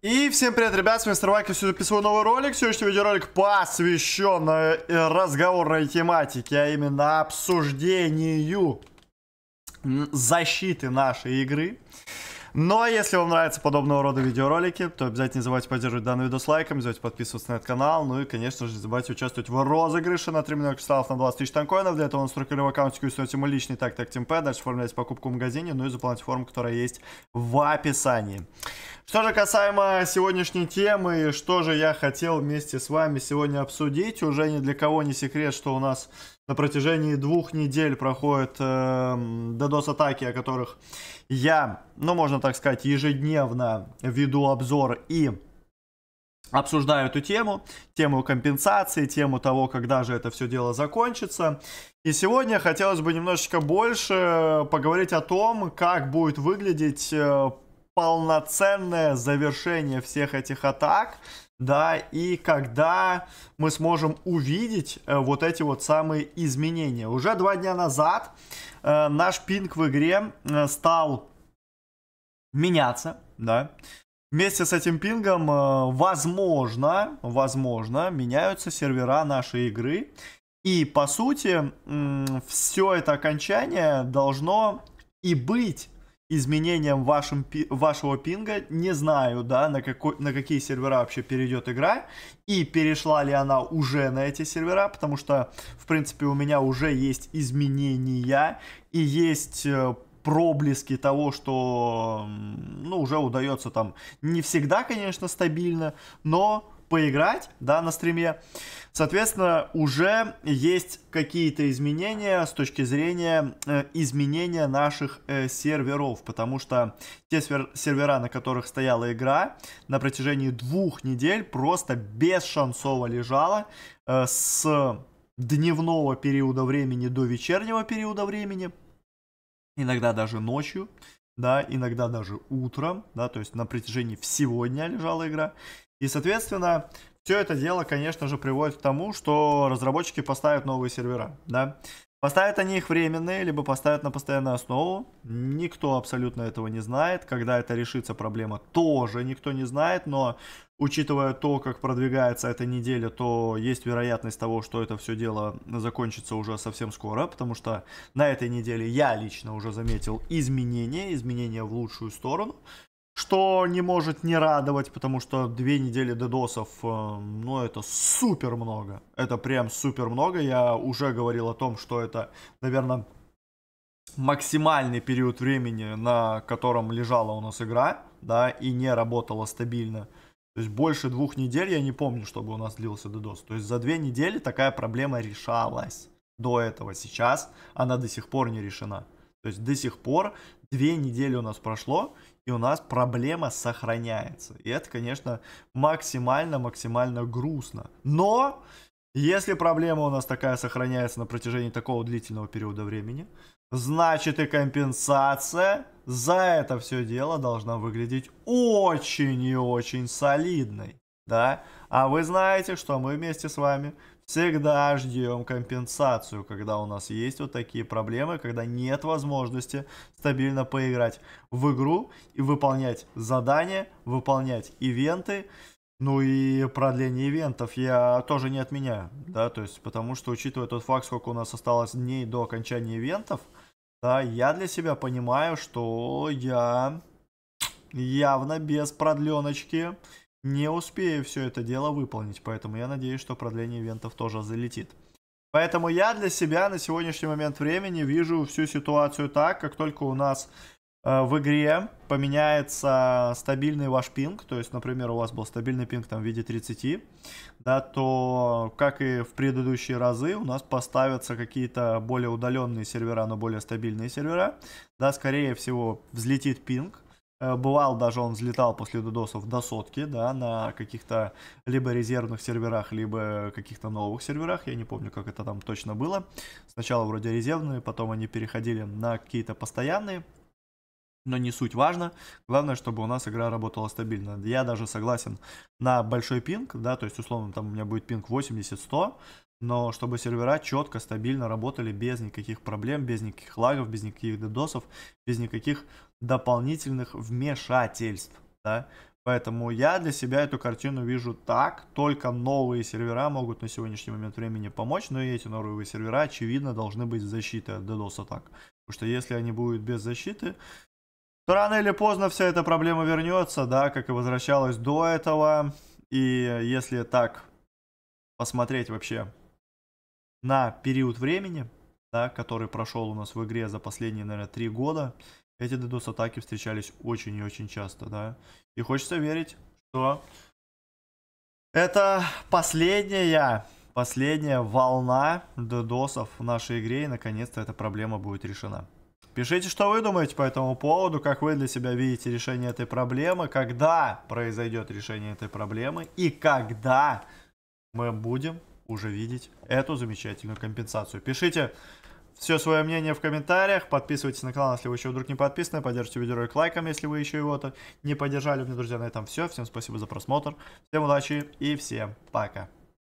И всем привет, ребят, с вами Мистер я сегодня записываю новый ролик. Сегодняшний видеоролик посвящен разговорной тематике, а именно обсуждению защиты нашей игры. Ну а если вам нравятся подобного рода видеоролики, то обязательно не забывайте поддерживать данный видос лайком, не забывайте подписываться на этот канал, ну и, конечно же, не забывайте участвовать в розыгрыше на 3 миллиона кристаллов на 20 тысяч танкоинов. Для этого он в аккаунтике и ему личный так так темпе, дальше оформляйте покупку в магазине, ну и заполняйте форму, которая есть в описании. Что же касаемо сегодняшней темы, что же я хотел вместе с вами сегодня обсудить, уже ни для кого не секрет, что у нас на протяжении двух недель проходят э, эм, DDoS-атаки, о которых я, ну можно так сказать, ежедневно веду обзор и обсуждаю эту тему, тему компенсации, тему того, когда же это все дело закончится. И сегодня хотелось бы немножечко больше поговорить о том, как будет выглядеть э, полноценное завершение всех этих атак, да, и когда мы сможем увидеть э, вот эти вот самые изменения. Уже два дня назад э, наш пинг в игре э, стал меняться, да. Вместе с этим пингом, э, возможно, возможно, меняются сервера нашей игры. И, по сути, э, все это окончание должно и быть изменением вашим, вашего пинга, не знаю, да, на, какой, на какие сервера вообще перейдет игра, и перешла ли она уже на эти сервера, потому что, в принципе, у меня уже есть изменения, и есть э, проблески того, что, ну, уже удается там не всегда, конечно, стабильно, но поиграть, да, на стриме. Соответственно, уже есть какие-то изменения с точки зрения э, изменения наших э, серверов, потому что те сервера, на которых стояла игра, на протяжении двух недель просто бесшансово лежала э, с дневного периода времени до вечернего периода времени, иногда даже ночью, да, иногда даже утром, да, то есть на протяжении всего дня лежала игра. И, соответственно, все это дело, конечно же, приводит к тому, что разработчики поставят новые сервера, да. Поставят они их временные, либо поставят на постоянную основу. Никто абсолютно этого не знает. Когда это решится проблема, тоже никто не знает. Но учитывая то, как продвигается эта неделя, то есть вероятность того, что это все дело закончится уже совсем скоро. Потому что на этой неделе я лично уже заметил изменения, изменения в лучшую сторону что не может не радовать, потому что две недели дедосов, э, ну, это супер много. Это прям супер много. Я уже говорил о том, что это, наверное, максимальный период времени, на котором лежала у нас игра, да, и не работала стабильно. То есть больше двух недель я не помню, чтобы у нас длился дедос. То есть за две недели такая проблема решалась до этого. Сейчас она до сих пор не решена. То есть до сих пор две недели у нас прошло, и у нас проблема сохраняется. И это, конечно, максимально-максимально грустно. Но если проблема у нас такая сохраняется на протяжении такого длительного периода времени, значит и компенсация за это все дело должна выглядеть очень и очень солидной. Да? А вы знаете, что мы вместе с вами всегда ждем компенсацию, когда у нас есть вот такие проблемы, когда нет возможности стабильно поиграть в игру и выполнять задания, выполнять ивенты. Ну и продление ивентов я тоже не отменяю, да, то есть потому что, учитывая тот факт, сколько у нас осталось дней до окончания ивентов, да, я для себя понимаю, что я явно без продленочки не успею все это дело выполнить, поэтому я надеюсь, что продление ивентов тоже залетит. Поэтому я для себя на сегодняшний момент времени вижу всю ситуацию так, как только у нас э, в игре поменяется стабильный ваш пинг, то есть, например, у вас был стабильный пинг там в виде 30, да, то, как и в предыдущие разы, у нас поставятся какие-то более удаленные сервера но более стабильные сервера, да, скорее всего, взлетит пинг, Э, бывал даже он взлетал после дудосов до сотки, да, на каких-то либо резервных серверах, либо каких-то новых серверах. Я не помню, как это там точно было. Сначала вроде резервные, потом они переходили на какие-то постоянные. Но не суть важно. Главное, чтобы у нас игра работала стабильно. Я даже согласен на большой пинг, да, то есть условно там у меня будет пинг 80-100, но чтобы сервера четко, стабильно работали без никаких проблем, без никаких лагов, без никаких дедосов, без никаких дополнительных вмешательств, да. Поэтому я для себя эту картину вижу так, только новые сервера могут на сегодняшний момент времени помочь, но и эти новые сервера, очевидно, должны быть защиты от DDoS атак. Потому что если они будут без защиты, то рано или поздно вся эта проблема вернется, да, как и возвращалась до этого. И если так посмотреть вообще на период времени, да, который прошел у нас в игре за последние, наверное, три года, эти DDoS-атаки встречались очень и очень часто, да. И хочется верить, что это последняя, последняя волна DDoS в нашей игре, и наконец-то эта проблема будет решена. Пишите, что вы думаете по этому поводу, как вы для себя видите решение этой проблемы, когда произойдет решение этой проблемы и когда мы будем уже видеть эту замечательную компенсацию. Пишите все свое мнение в комментариях. Подписывайтесь на канал, если вы еще вдруг не подписаны. Поддержите видеоролик лайком, если вы еще его-то не поддержали. У меня, друзья, на этом все. Всем спасибо за просмотр. Всем удачи и всем пока.